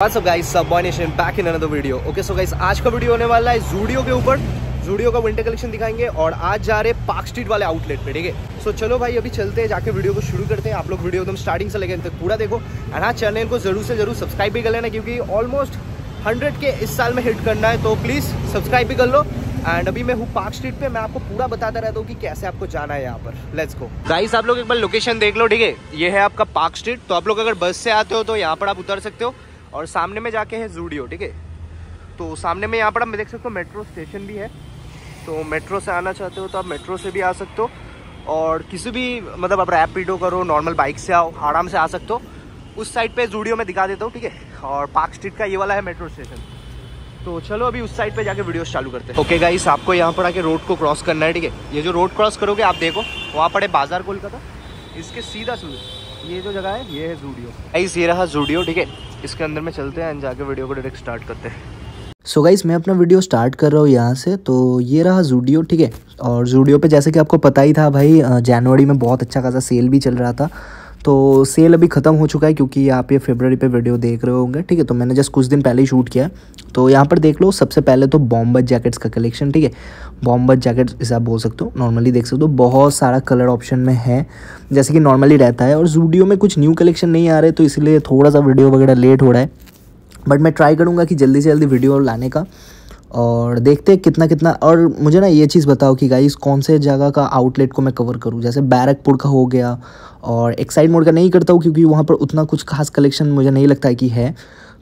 What's up guys, Subboy Nation back in another video. Okay, so guys, आज का video होने वाला है जूडियो के ऊपर जूडियो का विंटर कलेक्शन दिखाएंगे और आज जा रहे पार्क स्ट्रीट वाले आउटलेट पे ठीक है सो चलो भाई अभी चलते हैं जाके वीडियो को शुरू करते हैं आप लोग वीडियो एकदम स्टार्टिंग से लेकर अंत तक पूरा देखो एंड हाँ चैनल को जरूर से जरूर सब्सक्राइब भी कर लेना क्योंकि ऑलमोस्ट हंड्रेड के इस साल में हिट करना है तो प्लीज़ सब्सक्राइब भी कर लो एंड अभी मैं हूँ पार्क स्ट्रीट पे मैं आपको पूरा बताता रहता हूँ कि कैसे आपको जाना है यहाँ पर लेट्स गो गाइस आप लोग एक बार लोकेशन देख लो ठीक है ये है आपका पार्क स्ट्रीट तो आप लोग अगर बस से आते हो तो यहाँ पर आप उतर सकते हो और सामने में जाके है जूडियो ठीक है तो सामने में यहाँ पर आप देख सकते हो मेट्रो स्टेशन भी है तो मेट्रो से आना चाहते हो तो आप मेट्रो से भी आ सकते हो और किसी भी मतलब आप रैपिडो करो नॉर्मल बाइक से आओ आराम से आ सकते हो उस साइड पे जूडियो में दिखा देता हूँ ठीक है और पार्क स्ट्रीट का ये वाला है मेट्रो स्टेशन तो चलो अभी उस साइड पे जाके वीडियो चालू करते हैं ओके okay गाइस आपको यहाँ पर आके रोड को क्रॉस करना है ठीक है ये जो रोड क्रॉस करोगे आप देखो वहाँ पर है बाजार कोलकाता इसके सीधा सीधे ये जो जगह है ये है जूडियो गाइस ये रहा जूडियो ठीक है इसके अंदर में चलते हैं जाके वीडियो को डायरेक्ट स्टार्ट करते हैं सो so गाइस मैं अपना वीडियो स्टार्ट कर रहा हूँ यहाँ से तो ये रहा जूडियो ठीक है और जूडियो पे जैसे कि आपको पता ही था भाई जनवरी में बहुत अच्छा खासा सेल भी चल रहा था तो सेल अभी ख़त्म हो चुका है क्योंकि आप ये फेबररी पे वीडियो देख रहे होंगे ठीक है तो मैंने जस्ट कुछ दिन पहले ही शूट किया तो यहाँ पर देख लो सबसे पहले तो बॉम्बर जैकेट्स का कलेक्शन ठीक है बॉम्बर जैकेट्स इसे आप बोल सकते हो नॉर्मली देख सकते हो बहुत सारा कलर ऑप्शन में है जैसे कि नॉर्मली रहता है और जूडियो में कुछ न्यू कलेक्शन नहीं आ रहे तो इसलिए थोड़ा सा वीडियो वगैरह लेट हो रहा है बट मैं ट्राई करूँगा कि जल्दी से जल्दी वीडियो लाने का और देखते हैं कितना कितना और मुझे ना ये चीज़ बताओ कि गाइस कौन से जगह का आउटलेट को मैं कवर करूँ जैसे बैरकपुर का हो गया और एक्साइड मोड का नहीं करता हूँ क्योंकि वहाँ पर उतना कुछ खास कलेक्शन मुझे नहीं लगता है कि है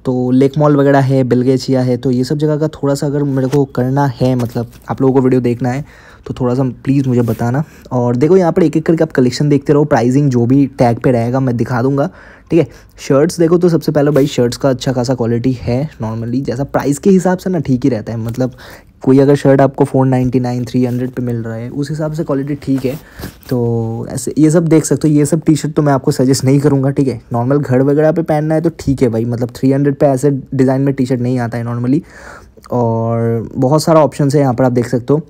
तो लेक मॉल वगैरह है बिलगेचिया है तो ये सब जगह का थोड़ा सा अगर मेरे को करना है मतलब आप लोगों को वीडियो देखना है तो थोड़ा सा प्लीज़ मुझे बताना और देखो यहाँ पर एक एक करके आप कलेक्शन देखते रहो प्राइजिंग जो भी टैग पर रहेगा मैं दिखा दूंगा ठीक है शर्ट्स देखो तो सबसे पहले भाई शर्ट्स का अच्छा खासा क्वालिटी है नॉर्मली जैसा प्राइस के हिसाब से ना ठीक ही रहता है मतलब कोई अगर शर्ट आपको four ninety nine three hundred पर मिल रहा है उस हिसाब से क्वालिटी ठीक है तो ऐसे ये सब देख सकते हो ये सब टी शर्ट तो मैं आपको सजेस्ट नहीं करूँगा ठीक है नॉर्मल घर वगैरह पे पहनना है तो ठीक है भाई मतलब थ्री हंड्रेड पर ऐसे डिज़ाइन में टी शर्ट नहीं आता है नॉर्मली और बहुत सारा ऑप्शन है यहाँ पर आप देख सकते हो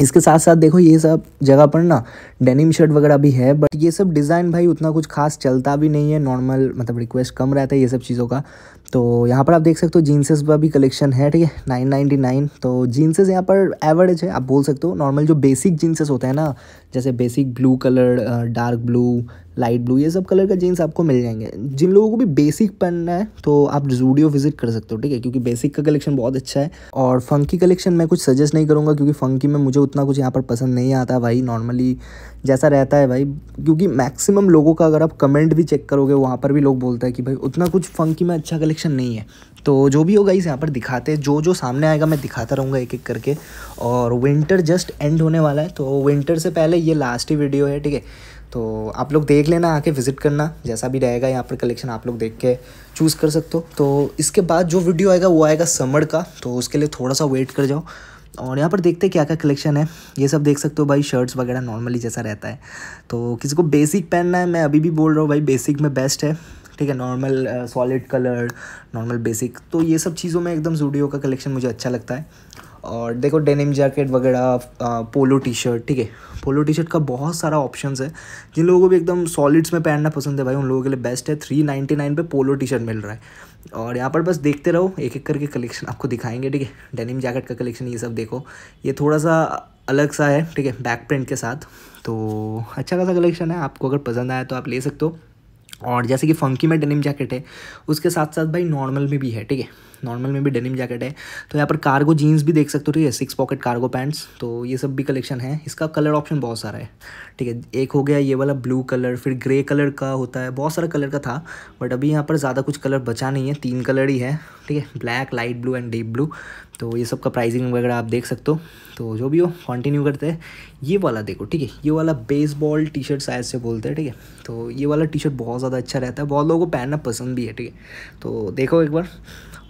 इसके साथ साथ देखो ये सब जगह पर ना डेनिम शर्ट वगैरह भी है बट ये सब डिज़ाइन भाई उतना कुछ खास चलता भी नहीं है नॉर्मल मतलब रिक्वेस्ट कम रहता है ये सब चीज़ों का तो यहाँ पर आप देख सकते हो जीन्सेस का भी कलेक्शन है ठीक है नाइन नाइन्टी नाइन तो जीन्सेस यहाँ पर एवरेज है आप बोल सकते हो नॉर्मल जो बेसिक जीन्सेस होते हैं ना जैसे basic blue colour dark blue light blue ये सब कलर का जीन्स आपको मिल जाएंगे जिन लोगों को भी बेसिक पहनना है तो आप जूडियो विजिट कर सकते हो ठीक है क्योंकि बेसिक का कलेक्शन बहुत अच्छा है और फंकी कलेक्शन मैं कुछ सजेस्ट नहीं करूँगा क्योंकि फंकी में मुझे उतना कुछ यहाँ पर पसंद नहीं आता भाई नॉर्मली जैसा रहता है भाई क्योंकि मैक्सिमम लोगों का अगर आप कमेंट भी चेक करोगे वहाँ पर भी लोग बोलते हैं कि भाई उतना कुछ फंकी में अच्छा कलेक्शन नहीं है तो जो भी होगा इस यहाँ पर दिखाते हैं जो जो सामने आएगा मैं दिखाता रहूँगा एक एक करके और विंटर जस्ट एंड होने वाला है तो विंटर से पहले ये लास्ट ही वीडियो है ठीक है तो आप लोग देख लेना आके विज़िट करना जैसा भी रहेगा यहाँ पर कलेक्शन आप लोग देख के चूज़ कर सकते हो तो इसके बाद जो वीडियो आएगा वो आएगा समर का तो उसके लिए थोड़ा सा वेट कर जाओ और यहाँ पर देखते हैं क्या क्या कलेक्शन है ये सब देख सकते हो भाई शर्ट्स वगैरह नॉर्मली जैसा रहता है तो किसी को बेसिक पहनना है मैं अभी भी बोल रहा हूँ भाई बेसिक में बेस्ट है ठीक है normal solid colour normal basic तो ये सब चीज़ों में एकदम जूडियो का कलेक्शन मुझे अच्छा लगता है और देखो डेनिम जैकेट वगैरह पोलो टी शर्ट ठीक है पोलो टी शर्ट का बहुत सारा ऑप्शंस है जिन लोगों को भी एकदम सॉलिड्स में पहनना पसंद है भाई उन लोगों के लिए बेस्ट है थ्री नाइन्टी नाइन पर पोलो टी शर्ट मिल रहा है और यहाँ पर बस देखते रहो एक एक करके कलेक्शन आपको दिखाएंगे ठीक है डेनिम जैकेट का कलेक्शन ये सब देखो ये थोड़ा सा अलग सा है ठीक है बैक प्रिंट के साथ तो अच्छा खासा कलेक्शन है आपको अगर पसंद आया तो आप ले सकते हो और जैसे कि फंकी में डेनिम जैकेट है उसके साथ साथ भाई नॉर्मल में भी है ठीक है नॉर्मल में भी डेनिम जैकेट है तो यहाँ पर कार्गो जीन्स भी देख सकते हो ठीक है सिक्स पॉकेट कार्गो पैंट्स तो ये सब भी कलेक्शन है इसका कलर ऑप्शन बहुत सारा है ठीक है एक हो गया ये वाला ब्लू कलर फिर ग्रे कलर का होता है बहुत सारा कलर का था बट अभी यहाँ पर ज़्यादा कुछ कलर बचा नहीं है तीन कलर ही है ठीक है black light blue and deep blue तो ये सब का प्राइसिंग वगैरह आप देख सकते हो तो जो भी हो कंटिन्यू करते हैं ये वाला देखो ठीक है ये वाला बेसबॉल टी शर्ट साइज से बोलते हैं ठीक है तो ये वाला टी शर्ट बहुत ज़्यादा अच्छा रहता है बहुत लोगों को पहनना पसंद भी है ठीक है तो देखो एक बार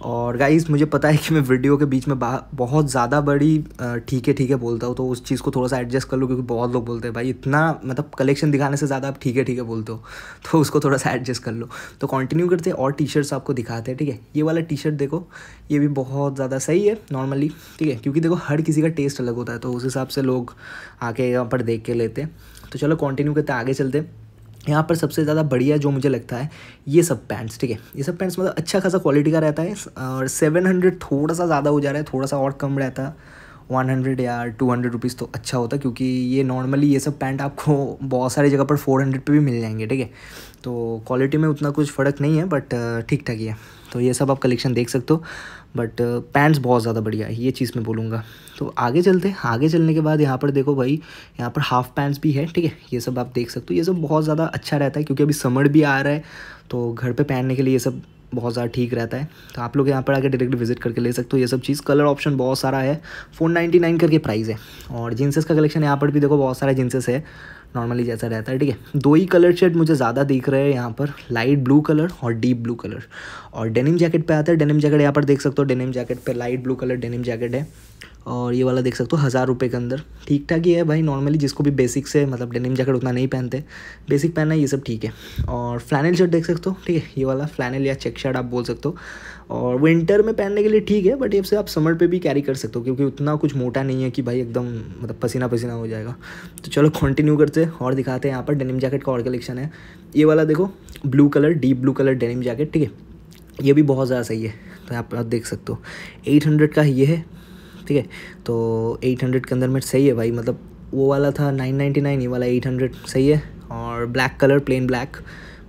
और गाइज मुझे पता है कि मैं वीडियो के बीच में बहुत ज़्यादा बड़ी ठीक है ठीक है बोलता हूँ तो उस चीज़ को थोड़ा सा एडजस्ट कर लो क्योंकि बहुत लोग बोलते हैं भाई इतना मतलब कलेक्शन दिखाने से ज़्यादा आप ठीक है ठीक है बोलते हो तो उसको थोड़ा सा एडजस्ट कर लो तो कंटिन्यू करते हैं और टी शर्ट्स आपको दिखाते हैं ठीक है ये वाला टी शर्ट देखो ये भी बहुत ज़्यादा सही है नॉर्मली ठीक है क्योंकि देखो हर किसी का टेस्ट अलग होता है तो उस हिसाब से लोग आके यहाँ पर देख के लेते हैं तो चलो कंटिन्यू करते आगे चलते हैं यहाँ पर सबसे ज़्यादा बढ़िया जो मुझे लगता है ये सब पैंट्स ठीक है ये सब पैंट्स मतलब अच्छा खासा क्वालिटी का रहता है और सेवन हंड्रेड थोड़ा सा ज़्यादा हो जा रहा है थोड़ा सा और कम रहता वन हंड्रेड या टू हंड्रेड रुपीज़ तो अच्छा होता क्योंकि ये नॉर्मली ये सब पैंट आपको बहुत सारी जगह पर फोर हंड्रेड पर भी मिल जाएंगे ठीक है तो क्वालिटी में उतना कुछ फ़र्क नहीं है बट ठीक ठाक ही है तो ये सब आप कलेक्शन देख सकते हो बट पैंट्स uh, बहुत ज़्यादा बढ़िया है ये चीज़ मैं बोलूँगा तो आगे चलते हैं आगे चलने के बाद यहाँ पर देखो भाई यहाँ पर हाफ़ पैंट्स भी है ठीक है ये सब आप देख सकते हो ये सब बहुत ज़्यादा अच्छा रहता है क्योंकि अभी समर भी आ रहा है तो घर पे पहनने के लिए ये सब बहुत ज़्यादा ठीक रहता है तो आप लोग यहाँ पर आकर डायरेक्ट विजिट करके ले सकते हो ये सब चीज़ कलर ऑप्शन बहुत सारा है फोर नाइन्टी नाइन करके प्राइस है और जींसेस का कलेक्शन यहाँ पर भी देखो बहुत सारा जीन्सेस है नॉर्मली जैसा रहता है ठीक है दो ही कलर शेड मुझे ज़्यादा दिख रहे हैं यहाँ पर लाइट ब्लू कलर और डीप ब्लू कलर और डेनिम जैकेट पे आता है डेनिम जैकेट यहाँ पर देख सकते हो डेनिम जैकेट पे light blue colour denim jacket है और ये वाला देख सकते हो हज़ार रुपये के अंदर ठीक ठाक ही है भाई नॉर्मली जिसको भी बेसिक से मतलब डेनिम जैकेट उतना नहीं पहनते बेसिक पहनना ये सब ठीक है और फ्लैनल शर्ट देख सकते हो ठीक है ये वाला फ्लैनल या चेक शर्ट आप बोल सकते हो और विंटर में पहनने के लिए ठीक है बट ये से आप समर पे भी कैरी कर सकते हो क्योंकि उतना कुछ मोटा नहीं है कि भाई एकदम मतलब पसीना पसीना हो जाएगा तो चलो कंटिन्यू करते हैं और दिखाते हैं यहाँ पर डेनिम जैकेट का और कलेक्शन है ये वाला देखो blue colour deep blue colour denim jacket ठीक है ये भी बहुत ज़्यादा सही है तो आप देख सकते हो एट हंड्रेड का ये है ठीक है तो एट हंड्रेड के अंदर में सही है भाई मतलब वो वाला था नाइन नाइन्टी नाइन ये वाला एट हंड्रेड सही है और black colour plain black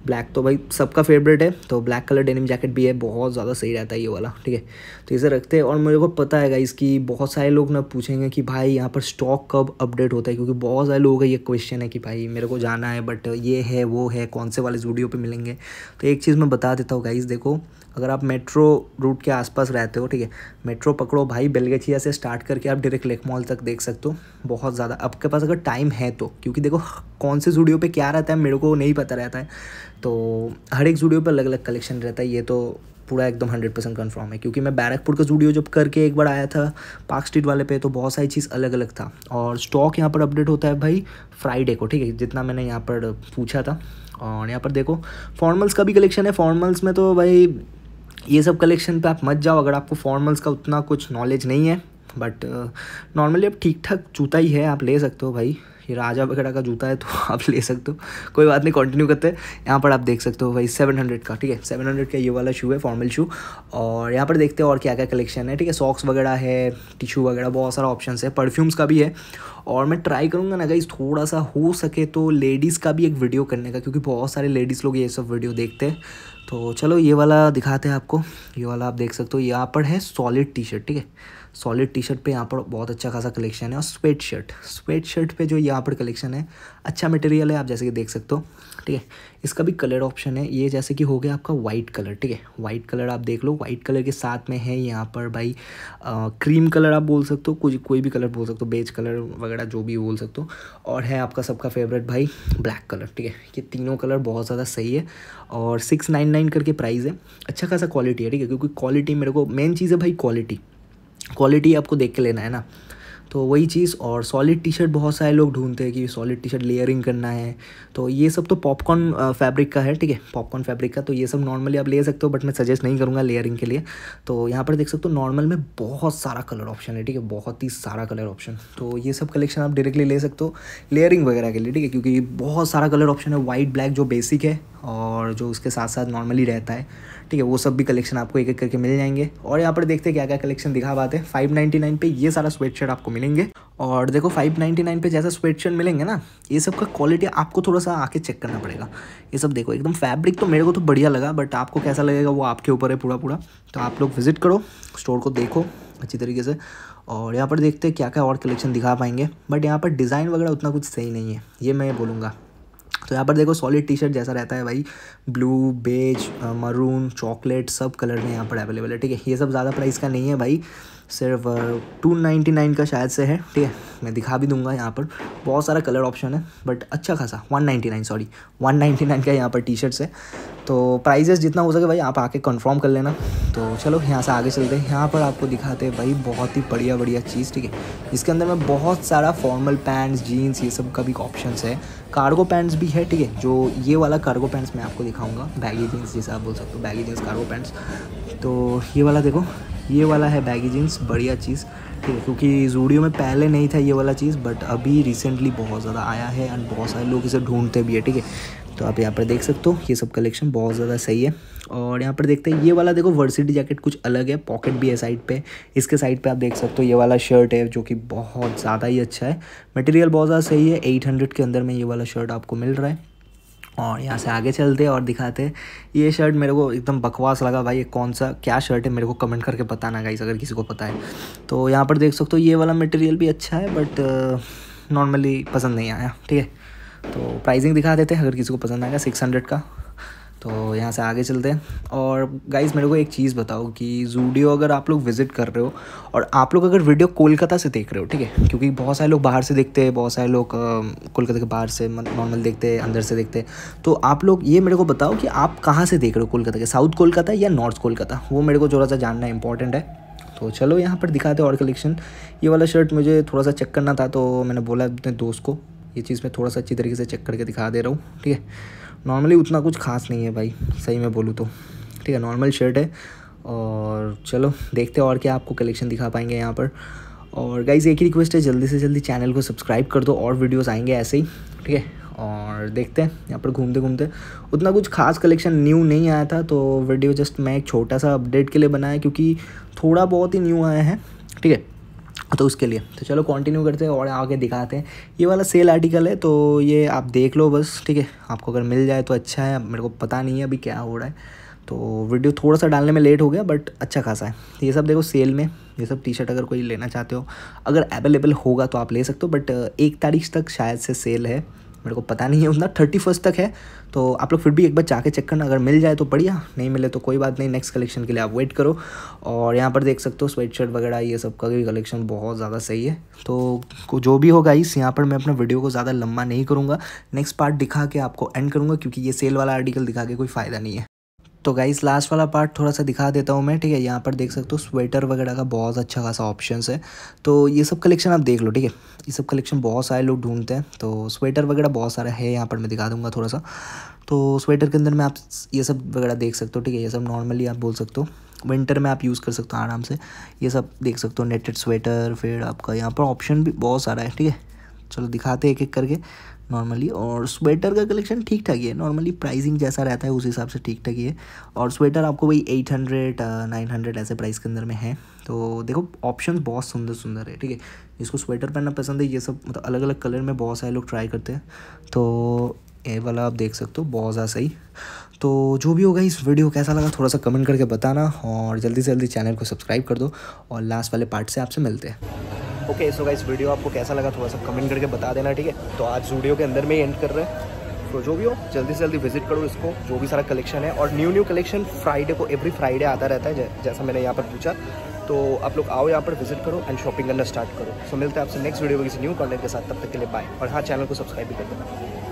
black तो भाई सबका फेवरेट है तो ब्लैक कलर डेनिम जैकेट भी है बहुत ज़्यादा सही रहता है ये वाला ठीक है तो इसे रखते हैं और मेरे को पता है इसकी बहुत सारे लोग ना पूछेंगे कि भाई यहाँ पर स्टॉक कब अपडेट होता है क्योंकि बहुत सारे लोगों का ये क्वेश्चन है कि भाई मेरे को जाना है बट ये है वो है कौन से वाले स्टूडियो पर मिलेंगे तो एक चीज़ मैं बता देता हूँ गाइज़ देखो अगर आप मेट्रो रूट के आसपास रहते हो ठीक है मेट्रो पकड़ो भाई बेलगछिया से स्टार्ट करके आप डायरेक्ट लेक मॉल तक देख सकते हो बहुत ज़्यादा आपके पास अगर टाइम है तो क्योंकि देखो कौन से जूडियो पे क्या रहता है मेरे को नहीं पता रहता है तो हर एक जूडियो पर अलग अलग कलेक्शन रहता है ये तो पूरा एकदम हंड्रेड परसेंट कन्फर्म है क्योंकि मैं बैरकपुर का जूडियो जब करके एक बार आया था पार्क स्ट्रीट वाले पे तो बहुत सारी चीज़ अलग अलग था और स्टॉक यहाँ पर अपडेट होता है भाई फ्राइडे को ठीक है जितना मैंने यहाँ पर पूछा था और यहाँ पर देखो फॉर्मल्स का भी कलेक्शन है फॉर्मल्स में तो भाई ये सब कलेक्शन पे आप मत जाओ अगर आपको फॉर्मल्स का उतना कुछ नॉलेज नहीं है बट नॉर्मली uh, अब ठीक ठाक जूता ही है आप ले सकते हो भाई ये राजा वगैरह का जूता है तो आप ले सकते हो कोई बात नहीं कंटिन्यू करते हैं यहाँ पर आप देख सकते हो भाई सेवन हंड्रेड का ठीक है सेवन हंड्रेड का ये वाला शू है फॉर्मल शू और यहाँ पर देखते हैं और क्या क्या कलेक्शन है ठीक है सॉक्स वगैरह है टिशू वगैरह बहुत सारा ऑप्शन है परफ्यूम्स का भी है और मैं ट्राई करूँगा ना गाइज थोड़ा सा हो सके तो लेडीज़ का भी एक वीडियो करने का क्योंकि बहुत सारे लेडीज़ लोग ये सब वीडियो देखते हैं तो चलो ये वाला दिखाते हैं आपको ये वाला आप देख सकते हो यहाँ पर है सॉलिड टी शर्ट ठीक है सॉलिड टी शर्ट पर यहाँ पर बहुत अच्छा खासा कलेक्शन है और स्वेट शर्ट स्वेट शर्ट पर जो यहाँ पर कलेक्शन है अच्छा मटेरियल है आप जैसे कि देख सकते हो ठीक है इसका भी कलर ऑप्शन है ये जैसे कि हो गया आपका वाइट कलर ठीक है वाइट कलर आप देख लो वाइट कलर के साथ में है यहाँ पर भाई आ, क्रीम कलर आप बोल सकते हो कुछ कोई भी कलर बोल सकते हो बेज कलर वगैरह जो भी बोल सकते हो और है आपका सबका फेवरेट भाई ब्लैक कलर ठीक है ये तीनों कलर बहुत ज़्यादा सही है और सिक्स नाइन नाइन करके प्राइस है अच्छा खासा क्वालिटी है ठीक है क्योंकि क्वालिटी मेरे को मेन चीज़ है भाई क्वालिटी क्वालिटी आपको देख के लेना है ना तो वही चीज़ और सॉलिड टी शर्ट बहुत सारे लोग ढूंढते हैं कि सॉलिड टी शर्ट लेयरिंग करना है तो ये सब तो पॉपकॉर्न फैब्रिक का है ठीक है पॉपकॉर्न फैब्रिक का तो ये सब नॉर्मली आप ले सकते हो बट मैं सजेस्ट नहीं करूँगा लेयरिंग के लिए तो यहाँ पर देख सकते हो नॉर्मल में बहुत सारा कलर ऑप्शन है ठीक है बहुत ही सारा कलर ऑप्शन तो ये सब कलेक्शन आप डायरेक्टली ले सकते हो लेयरिंग वगैरह के लिए ठीक है क्योंकि बहुत सारा कलर ऑप्शन है वाइट ब्लैक जो बेसिक है और जो उसके साथ साथ नॉर्मली रहता है ठीक है वो सब भी कलेक्शन आपको एक एक करके मिल जाएंगे और यहाँ पर देखते हैं क्या क्या कलेक्शन दिखा पाते हैं फाइव नाइन्टी नाइन पे ये सारा स्वेट शर्ट आपको मिलेंगे और देखो फाइव नाइन्टी नाइन पे जैसा स्वेट शर्ट मिलेंगे ना ये सब का क्वालिटी आपको थोड़ा सा आके चेक करना पड़ेगा ये सब देखो एकदम फैब्रिक तो मेरे को तो बढ़िया लगा बट आपको कैसा लगेगा वो आपके ऊपर है पूरा पूरा तो आप लोग विजिट करो स्टोर को देखो अच्छी तरीके से और यहाँ पर देखते हैं क्या क्या और कलेक्शन दिखा पाएंगे बट यहाँ पर डिज़ाइन वगैरह उतना कुछ सही नहीं है ये मैं बोलूँगा तो यहाँ पर देखो सॉलिड टी शर्ट जैसा रहता है भाई ब्लू बेज मरून चॉकलेट सब कलर में यहाँ पर अवेलेबल है ठीक है ये सब ज़्यादा प्राइस का नहीं है भाई सिर्फ टू नाइन्टी नाइन का शायद से है ठीक है मैं दिखा भी दूंगा यहाँ पर बहुत सारा कलर ऑप्शन है बट अच्छा खासा one ninety nine sorry one ninety nine का यहाँ पर टी शर्ट्स है तो प्राइजेस जितना हो सके भाई आप आके कन्फर्म कर लेना तो चलो यहाँ से आगे चलते हैं यहाँ पर आपको दिखाते हैं भाई बहुत ही बढ़िया बढ़िया चीज़ ठीक है इसके अंदर में बहुत सारा फॉर्मल पैंट्स जीन्स ये सब का भी ऑप्शन है कार्गो पैंट्स भी है ठीक है जो ये वाला कार्गो पैंट्स मैं आपको दिखाऊंगा बैगी जीन्स जैसे आप बोल सकते हो बैगी जीन्स कार्गो पैंट्स तो ये वाला देखो ये वाला है बैगी जीन्स बढ़िया चीज़ ठीक है क्योंकि जूडियो में पहले नहीं था ये वाला चीज़ बट अभी रिसेंटली बहुत ज़्यादा आया है एंड बहुत सारे लोग इसे ढूंढते भी है ठीक है तो आप यहाँ पर देख सकते हो ये सब कलेक्शन बहुत ज़्यादा सही है और यहाँ पर देखते हैं ये वाला देखो वर्सिटी जैकेट कुछ अलग है पॉकेट भी है साइड पे इसके साइड पे आप देख सकते हो ये वाला शर्ट है जो कि बहुत ज़्यादा ही अच्छा है मटेरियल बहुत ज़्यादा सही है 800 के अंदर में ये वाला शर्ट आपको मिल रहा है और यहाँ से आगे चलते और दिखाते ये शर्ट मेरे को एकदम बकवास लगा भाई ये कौन सा क्या शर्ट है मेरे को कमेंट करके बताना गाइस अगर किसी को पता है तो यहाँ पर देख सकते हो ये वाला मटेरियल भी अच्छा है बट नॉर्मली पसंद नहीं आया ठीक है तो प्राइसिंग दिखा देते हैं अगर किसी को पसंद आएगा सिक्स हंड्रेड का तो यहाँ से आगे चलते हैं और गाइस मेरे को एक चीज़ बताओ कि जूडियो अगर आप लोग विज़िट कर रहे हो और आप लोग अगर वीडियो कोलकाता से देख रहे हो ठीक है क्योंकि बहुत सारे लोग बाहर से देखते हैं बहुत सारे लोग कोलकाता के बाहर से नॉर्मल देखते हैं अंदर से देखते हैं तो आप लोग ये मेरे को बताओ कि आप कहाँ से देख रहे हो कोलकाता के साउथ कोलकाता या नॉर्थ कोलकाता वो मेरे को थोड़ा सा जानना इंपॉर्टेंट है तो चलो यहाँ पर दिखाते और कलेक्शन ये वाला शर्ट मुझे थोड़ा सा चेक करना था तो मैंने बोला अपने दोस्त को ये चीज़ मैं थोड़ा सा अच्छी तरीके से चेक करके दिखा दे रहा हूँ ठीक है नॉर्मली उतना कुछ खास नहीं है भाई सही में बोलूँ तो ठीक है नॉर्मल शर्ट है और चलो देखते और क्या आपको कलेक्शन दिखा पाएंगे यहाँ पर और गाइज़ एक ही रिक्वेस्ट है जल्दी से जल्दी चैनल को सब्सक्राइब कर दो और वीडियोस आएंगे ऐसे ही ठीक है और देखते हैं यहाँ पर घूमते घूमते उतना कुछ खास कलेक्शन न्यू नहीं आया था तो वीडियो जस्ट मैं एक छोटा सा अपडेट के लिए बनाया क्योंकि थोड़ा बहुत ही न्यू आया है ठीक है तो उसके लिए तो चलो कंटिन्यू करते हैं और आगे दिखाते हैं ये वाला सेल आर्टिकल है तो ये आप देख लो बस ठीक है आपको अगर मिल जाए तो अच्छा है मेरे को पता नहीं है अभी क्या हो रहा है तो वीडियो थोड़ा सा डालने में लेट हो गया बट अच्छा खासा है ये सब देखो सेल में ये सब टी शर्ट अगर कोई लेना चाहते हो अगर अवेलेबल होगा तो आप ले सकते हो बट एक तारीख तक शायद से सेल है मेरे को पता नहीं है उतना थर्टी फर्स्ट तक है तो आप लोग फिर भी एक बार जाके चेक करना अगर मिल जाए तो बढ़िया नहीं मिले तो कोई बात नहीं नेक्स्ट कलेक्शन के लिए आप वेट करो और यहाँ पर देख सकते हो स्वेट शर्ट वगैरह ये सब का भी कलेक्शन बहुत ज़्यादा सही है तो जो भी होगा इस यहाँ पर मैं अपना वीडियो को ज़्यादा लंबा नहीं करूँगा नेक्स्ट पार्ट दिखा के आपको एंड करूँगा क्योंकि ये सेल वाला आर्टिकल दिखा के कोई फ़ायदा नहीं है तो गाइस लास्ट वाला पार्ट थोड़ा सा दिखा देता हूँ मैं ठीक है यहाँ पर देख सकते हो स्वेटर वगैरह का बहुत अच्छा खासा ऑप्शन है तो ये सब कलेक्शन आप देख लो ठीक है ये सब कलेक्शन बहुत सारे लोग ढूंढते हैं तो स्वेटर वगैरह बहुत सारा है यहाँ पर मैं दिखा दूंगा थोड़ा सा तो स्वेटर के अंदर में आप ये सब वगैरह देख सकते हो ठीक है ये सब नॉर्मली आप बोल सकते हो विंटर में आप यूज़ कर सकते हो आराम से ये सब देख सकते हो नेटेड स्वेटर फिर आपका यहाँ पर ऑप्शन भी बहुत सारा है ठीक है चलो दिखाते हैं एक एक करके नॉर्मली और स्वेटर का कलेक्शन ठीक ठाक ही है नॉर्मली प्राइसिंग जैसा रहता है उस हिसाब से ठीक ठाक ही है और स्वेटर आपको भाई एट हंड्रेड नाइन हंड्रेड ऐसे प्राइस के अंदर में है तो देखो ऑप्शन बहुत सुंदर सुंदर है ठीक है जिसको स्वेटर पहनना पसंद है ये सब मतलब अलग अलग कलर में बहुत सारे लोग ट्राई करते हैं तो ये वाला आप देख सकते हो बहुत ज़्यादा सही तो जो भी होगा इस वीडियो कैसा लगा थोड़ा सा कमेंट करके बताना और जल्दी से जल्दी चैनल को सब्सक्राइब कर दो और लास्ट वाले पार्ट से आपसे मिलते हैं ओके सो गाइस वीडियो आपको कैसा लगा थोड़ा सा कमेंट करके बता देना ठीक है तो आज वीडियो के अंदर में ही एंड कर रहे हैं तो जो भी हो जल्दी से जल्दी विजिट करो इसको जो भी सारा कलेक्शन है और न्यू न्यू कलेक्शन फ्राइडे को एवरी फ्राइडे आता रहता है जैसा मैंने यहाँ पर पूछा तो आप लोग आओ यहाँ पर विजिट करो एंड शॉपिंग करना स्टार्ट करो सो मिलते हैं आपसे नेक्स्ट वीडियो में किसी न्यू कॉन्टेंट के साथ तब तक के लिए बाय और हाँ चैनल को सब्सक्राइब भी कर देना